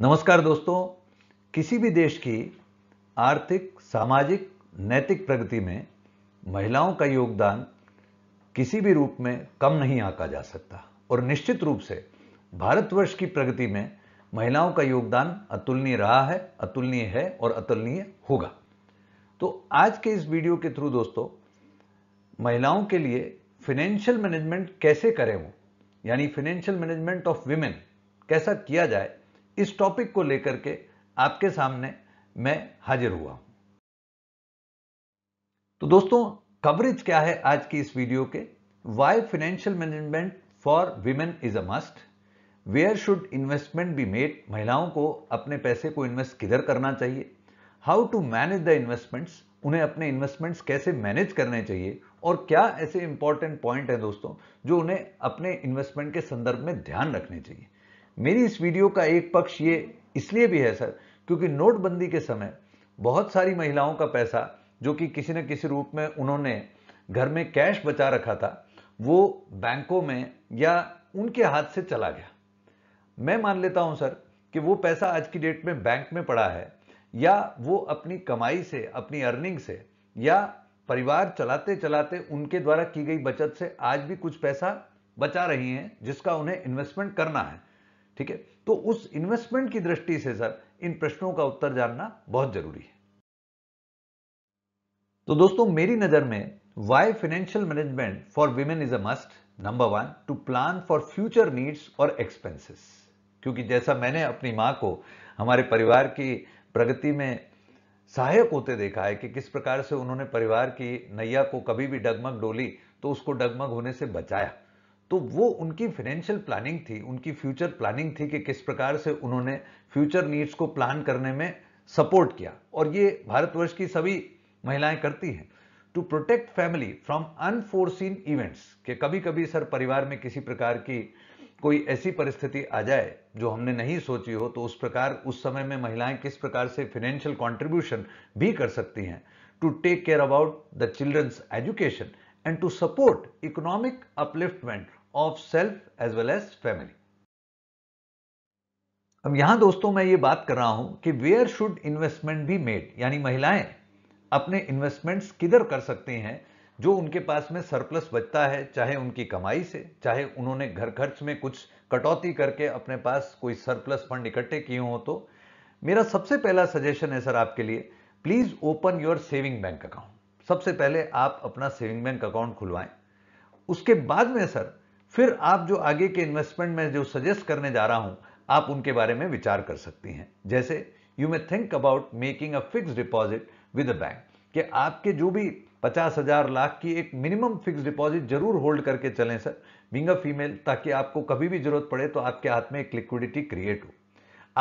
नमस्कार दोस्तों किसी भी देश की आर्थिक सामाजिक नैतिक प्रगति में महिलाओं का योगदान किसी भी रूप में कम नहीं आका जा सकता और निश्चित रूप से भारतवर्ष की प्रगति में महिलाओं का योगदान अतुलनीय रहा है अतुलनीय है और अतुलनीय होगा तो आज के इस वीडियो के थ्रू दोस्तों महिलाओं के लिए फिनेंशियल मैनेजमेंट कैसे करें वो यानी फिनेंशियल मैनेजमेंट ऑफ वीमेन कैसा किया जाए इस टॉपिक को लेकर के आपके सामने मैं हाजिर हुआ हूं तो दोस्तों कवरेज क्या है आज की इस वीडियो के why financial management for women is a must where should investment be made महिलाओं को अपने पैसे को इन्वेस्ट किधर करना चाहिए how to manage the investments उन्हें अपने इन्वेस्टमेंट्स कैसे मैनेज करने चाहिए और क्या ऐसे इंपॉर्टेंट पॉइंट हैं दोस्तों जो उन्हें अपने इन्वेस्टमेंट के संदर्भ में ध्यान रखने चाहिए मेरी इस वीडियो का एक पक्ष ये इसलिए भी है सर क्योंकि नोटबंदी के समय बहुत सारी महिलाओं का पैसा जो कि किसी न किसी रूप में उन्होंने घर में कैश बचा रखा था वो बैंकों में या उनके हाथ से चला गया मैं मान लेता हूं सर कि वो पैसा आज की डेट में बैंक में पड़ा है या वो अपनी कमाई से अपनी अर्निंग से या परिवार चलाते चलाते उनके द्वारा की गई बचत से आज भी कुछ पैसा बचा रही हैं जिसका उन्हें इन्वेस्टमेंट करना है ठीक है तो उस इन्वेस्टमेंट की दृष्टि से सर इन प्रश्नों का उत्तर जानना बहुत जरूरी है तो दोस्तों मेरी नजर में why financial management for women is a must number one to plan for future needs और एक्सपेंसेस क्योंकि जैसा मैंने अपनी मां को हमारे परिवार की प्रगति में सहायक होते देखा है कि किस प्रकार से उन्होंने परिवार की नैया को कभी भी डगमग डोली तो उसको डगमग होने से बचाया तो वो उनकी फाइनेंशियल प्लानिंग थी उनकी फ्यूचर प्लानिंग थी कि किस प्रकार से उन्होंने फ्यूचर नीड्स को प्लान करने में सपोर्ट किया और ये भारतवर्ष की सभी महिलाएं करती हैं to protect family from unforeseen events के कभी कभी सर परिवार में किसी प्रकार की कोई ऐसी परिस्थिति आ जाए जो हमने नहीं सोची हो तो उस प्रकार उस समय में महिलाएं किस प्रकार से फाइनेंशियल कॉन्ट्रीब्यूशन भी कर सकती हैं to take care about the childrens education and to support economic upliftment of self as well as family अब यहां दोस्तों मैं ये बात कर रहा हूं कि where should investment be made यानी महिलाएं अपने इन्वेस्टमेंट्स किधर कर सकते हैं जो उनके पास में सरप्लस बचता है चाहे उनकी कमाई से चाहे उन्होंने घर खर्च में कुछ कटौती करके अपने पास कोई सरप्लस फंड इकट्ठे किए हो तो मेरा सबसे पहला सजेशन है सर आपके लिए please open your saving bank account सबसे पहले आप अपना सेविंग बैंक अकाउंट खुलवाएं उसके बाद में सर फिर आप जो आगे के इन्वेस्टमेंट में जो सजेस्ट करने जा रहा हूं आप उनके बारे में विचार कर सकती हैं जैसे you may think about making a fix deposit with a bank कि आपके जो भी पचास हजार लाख की एक मिनिमम फिक्स डिपॉजिट जरूर होल्ड करके चलें सर बिंग अ फीमेल ताकि आपको कभी भी जरूरत पड़े तो आपके हाथ में एक लिक्विडिटी क्रिएट हो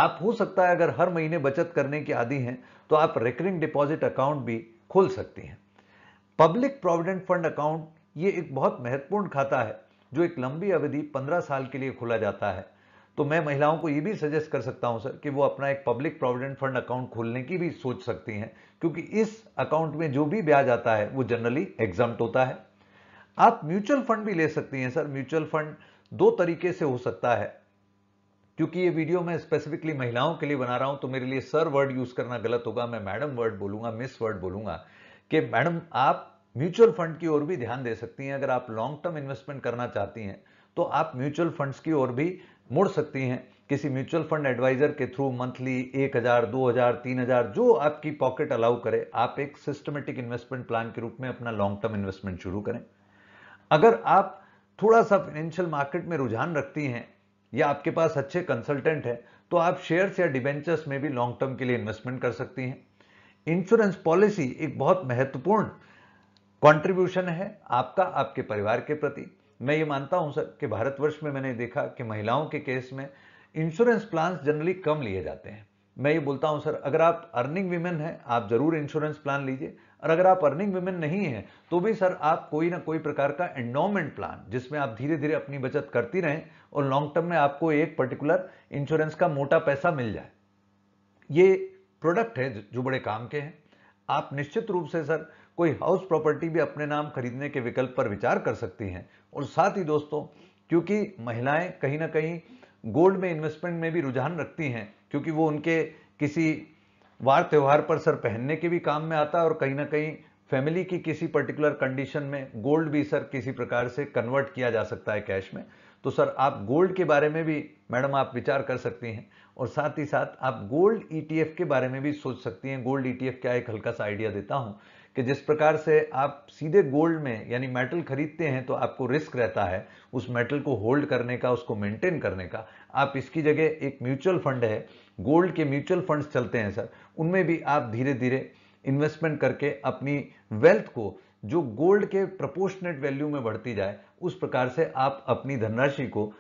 आप हो सकता है अगर हर महीने बचत करने के आदि हैं तो आप रिकरिंग डिपॉजिट अकाउंट भी खोल सकती हैं पब्लिक प्रोविडेंट फंड अकाउंट ये एक बहुत महत्वपूर्ण खाता है जो एक लंबी अवधि पंद्रह साल के लिए खोला जाता है तो मैं महिलाओं को ये भी सजेस्ट कर सकता हूँ सर कि वो अपना एक पब्लिक प्रोविडेंट फंड अकाउंट खोलने की भी सोच सकती हैं क्योंकि इस अकाउंट में जो भी ब्याज आता है वो जनरली एग्जाम होता है आप म्यूचुअल फंड भी ले सकती हैं सर म्यूचुअल फंड दो तरीके से हो सकता है क्योंकि ये वीडियो मैं स्पेसिफिकली महिलाओं के लिए बना रहा हूं तो मेरे लिए सर वर्ड यूज करना गलत होगा मैं मैडम वर्ड बोलूंगा मिस वर्ड बोलूंगा कि मैडम आप म्यूचुअल फंड की ओर भी ध्यान दे सकती हैं अगर आप लॉन्ग टर्म इन्वेस्टमेंट करना चाहती हैं तो आप म्यूचुअल फंड्स की ओर भी मुड़ सकती हैं किसी म्यूचुअल फंड एडवाइजर के थ्रू मंथली एक हजार दो हजार तीन हजार जो आपकी पॉकेट अलाउ करे आप एक सिस्टमेटिक इन्वेस्टमेंट प्लान के रूप में अपना लॉन्ग टर्म इन्वेस्टमेंट शुरू करें अगर आप थोड़ा सा फाइनेंशियल मार्केट में रुझान रखती हैं या आपके पास अच्छे कंसल्टेंट हैं तो आप शेयर्स या डिबेंचर्स में भी लॉन्ग टर्म के लिए इन्वेस्टमेंट कर सकती हैं इंश्योरेंस पॉलिसी एक बहुत महत्वपूर्ण कंट्रीब्यूशन है आपका आपके परिवार के प्रति मैं ये मानता हूं सर कि भारतवर्ष में मैंने देखा कि महिलाओं के केस में इंश्योरेंस प्लान जनरली कम लिए जाते हैं मैं ये बोलता हूं सर अगर आप अर्निंग वीमेन हैं आप जरूर इंश्योरेंस प्लान लीजिए और अगर आप अर्निंग वीमेन नहीं हैं तो भी सर आप कोई ना कोई प्रकार का एंडोमेंट प्लान जिसमें आप धीरे धीरे अपनी बचत करती रहें और लॉन्ग टर्म में आपको एक पर्टिकुलर इंश्योरेंस का मोटा पैसा मिल जाए ये प्रोडक्ट है जो बड़े काम के हैं आप निश्चित रूप से सर कोई हाउस प्रॉपर्टी भी अपने नाम खरीदने के विकल्प पर विचार कर सकती हैं और साथ ही दोस्तों क्योंकि महिलाएं कहीं ना कहीं गोल्ड में इन्वेस्टमेंट में भी रुझान रखती हैं क्योंकि वो उनके किसी वार त्यौहार पर सर पहनने के भी काम में आता है और कहीं ना कहीं फैमिली की किसी पर्टिकुलर कंडीशन में गोल्ड भी सर किसी प्रकार से कन्वर्ट किया जा सकता है कैश में तो सर आप गोल्ड के बारे में भी मैडम आप विचार कर सकती हैं और साथ ही साथ आप गोल्ड ईटीएफ e के बारे में भी सोच सकती हैं गोल्ड ईटीएफ e क्या एक हल्का सा आइडिया देता हूं कि जिस प्रकार से आप सीधे गोल्ड में यानी मेटल खरीदते हैं तो आपको रिस्क रहता है उस मेटल को होल्ड करने का उसको मेंटेन करने का आप इसकी जगह एक म्यूचुअल फंड है गोल्ड के म्यूचुअल फंड्स चलते हैं सर उनमें भी आप धीरे धीरे इन्वेस्टमेंट करके अपनी वेल्थ को जो गोल्ड के प्रपोर्शनेट वैल्यू में बढ़ती जाए उस प्रकार से आप अपनी धनराशि को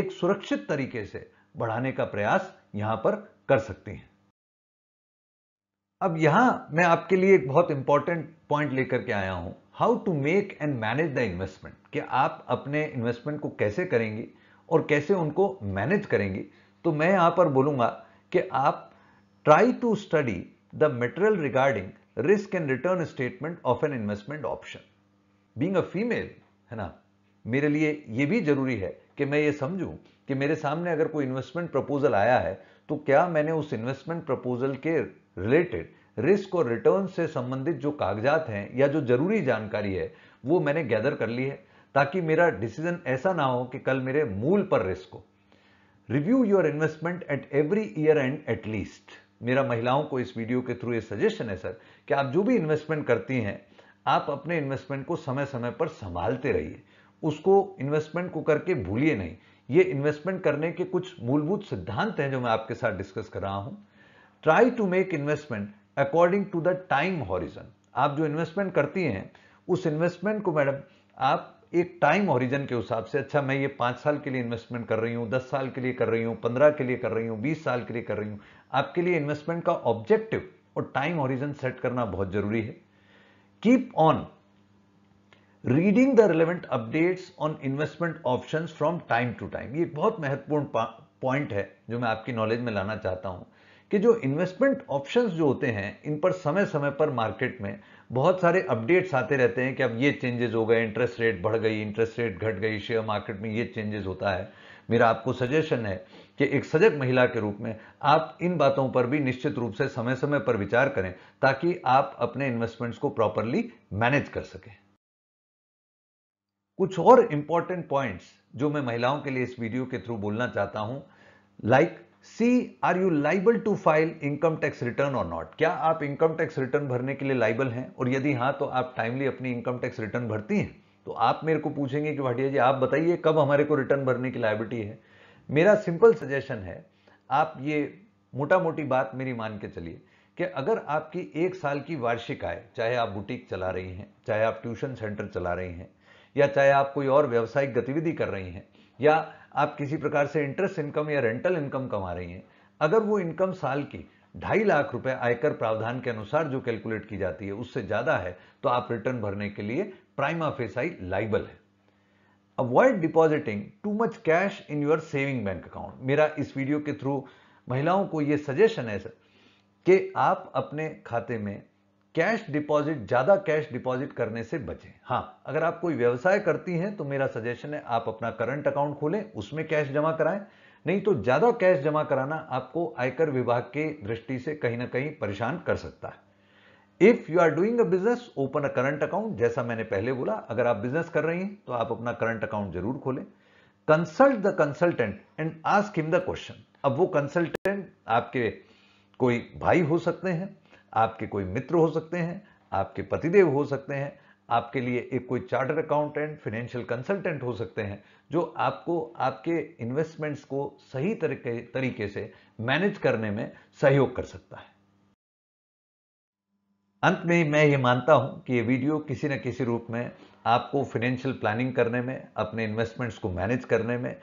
एक सुरक्षित तरीके से बढ़ाने का प्रयास यहां पर कर सकते हैं अब यहां मैं आपके लिए एक बहुत इंपॉर्टेंट पॉइंट लेकर के आया हूं how to make and manage the investment कि आप अपने इन्वेस्टमेंट को कैसे करेंगे और कैसे उनको मैनेज करेंगे तो मैं यहां पर बोलूंगा कि आप try to study the material regarding risk and return statement of an investment option being a female है ना मेरे लिए यह भी जरूरी है कि मैं ये समझूं कि मेरे सामने अगर कोई इन्वेस्टमेंट प्रपोजल आया है तो क्या मैंने उस इन्वेस्टमेंट प्रपोजल के रिलेटेड रिस्क और रिटर्न से संबंधित जो कागजात हैं या जो जरूरी जानकारी है वो मैंने गैदर कर ली है ताकि मेरा डिसीजन ऐसा ना हो कि कल मेरे मूल पर रिस्क हो review your investment at every year end at least मेरा महिलाओं को इस वीडियो के थ्रू ये सजेशन है सर कि आप जो भी इन्वेस्टमेंट करती हैं आप अपने इन्वेस्टमेंट को समय समय पर संभालते रहिए उसको इन्वेस्टमेंट को करके भूलिए नहीं ये इन्वेस्टमेंट करने के कुछ मूलभूत सिद्धांत हैं जो मैं आपके साथ डिस्कस कर रहा हूं try to make investment according to the time horizon आप जो इन्वेस्टमेंट करती हैं उस इन्वेस्टमेंट को मैडम आप एक टाइम हॉरिजन के हिसाब से अच्छा मैं ये पांच साल के लिए इन्वेस्टमेंट कर रही हूं दस साल के लिए कर रही हूं पंद्रह के लिए कर रही हूं बीस साल के लिए कर रही हूं आपके लिए इन्वेस्टमेंट का ऑब्जेक्टिव और टाइम हॉरिजन सेट करना बहुत जरूरी है keep on reading the relevant updates on investment options from time to time ये बहुत महत्वपूर्ण पॉइंट है जो मैं आपकी नॉलेज में लाना चाहता हूं कि जो इन्वेस्टमेंट ऑप्शंस जो होते हैं इन पर समय समय पर मार्केट में बहुत सारे अपडेट्स आते रहते हैं कि अब ये चेंजेस हो गए इंटरेस्ट रेट बढ़ गई इंटरेस्ट रेट घट गई शेयर मार्केट में ये चेंजेस होता है मेरा आपको सजेशन है कि एक सजग महिला के रूप में आप इन बातों पर भी निश्चित रूप से समय समय पर विचार करें ताकि आप अपने इन्वेस्टमेंट्स को प्रॉपरली मैनेज कर सकें कुछ और इंपॉर्टेंट पॉइंट्स जो मैं महिलाओं के लिए इस वीडियो के थ्रू बोलना चाहता हूं like like, see are you liable to file income tax return और नॉट क्या आप इनकम टैक्स रिटर्न भरने के लिए लाइबल हैं और यदि हाँ तो आप टाइमली अपनी इनकम टैक्स रिटर्न भरती हैं तो आप मेरे को पूछेंगे कि भाटिया जी आप बताइए कब हमारे को रिटर्न भरने की लाइबिलिटी है मेरा सिंपल सजेशन है आप ये मोटा मोटी बात मेरी मान के चलिए कि अगर आपकी एक साल की वार्षिक आय चाहे आप बुटीक चला रही हैं चाहे आप ट्यूशन सेंटर चला रही हैं या चाहे आप कोई और व्यावसायिक गतिविधि कर रही हैं या आप किसी प्रकार से इंटरेस्ट इनकम या रेंटल इनकम कमा रही हैं अगर वो इनकम साल की ढाई लाख रुपए आयकर प्रावधान के अनुसार जो कैलकुलेट की जाती है उससे ज्यादा है तो आप रिटर्न भरने के लिए प्राइमा फेसाई लाइबल है avoid depositing too much cash in your saving bank account मेरा इस वीडियो के थ्रू महिलाओं को यह सजेशन है सर कि आप अपने खाते में कैश डिपॉजिट ज़्यादा कैश डिपॉजिट करने से बचें हाँ अगर आप कोई व्यवसाय करती हैं तो मेरा सजेशन है आप अपना करंट अकाउंट खोलें उसमें कैश जमा कराएं नहीं तो ज़्यादा कैश जमा कराना आपको आयकर विभाग के दृष्टि से कहीं ना कहीं परेशान कर सकता है if you are doing a business open a current account जैसा मैंने पहले बोला अगर आप बिजनेस कर रही हैं तो आप अपना करंट अकाउंट जरूर खोलें consult the consultant and ask him the question अब वो कंसल्टेंट आपके कोई भाई हो सकते हैं आपके कोई मित्र हो सकते हैं आपके पतिदेव हो सकते हैं आपके लिए एक कोई चार्टर अकाउंटेंट फाइनेंशियल कंसल्टेंट हो सकते हैं जो आपको आपके इन्वेस्टमेंट्स को सही तरीके तरीके से मैनेज करने में सहयोग कर सकता है अंत में मैं ये मानता हूं कि ये वीडियो किसी न किसी रूप में आपको फाइनेंशियल प्लानिंग करने में अपने इन्वेस्टमेंट्स को मैनेज करने में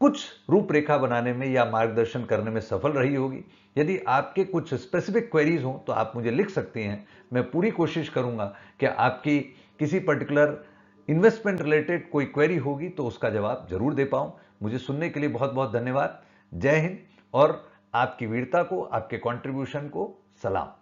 कुछ रूपरेखा बनाने में या मार्गदर्शन करने में सफल रही होगी यदि आपके कुछ स्पेसिफिक क्वेरीज हों तो आप मुझे लिख सकती हैं मैं पूरी कोशिश करूंगा कि आपकी किसी पर्टिकुलर इन्वेस्टमेंट रिलेटेड कोई क्वेरी होगी तो उसका जवाब जरूर दे पाऊँ मुझे सुनने के लिए बहुत बहुत धन्यवाद जय हिंद और आपकी वीरता को आपके कॉन्ट्रीब्यूशन को सलाम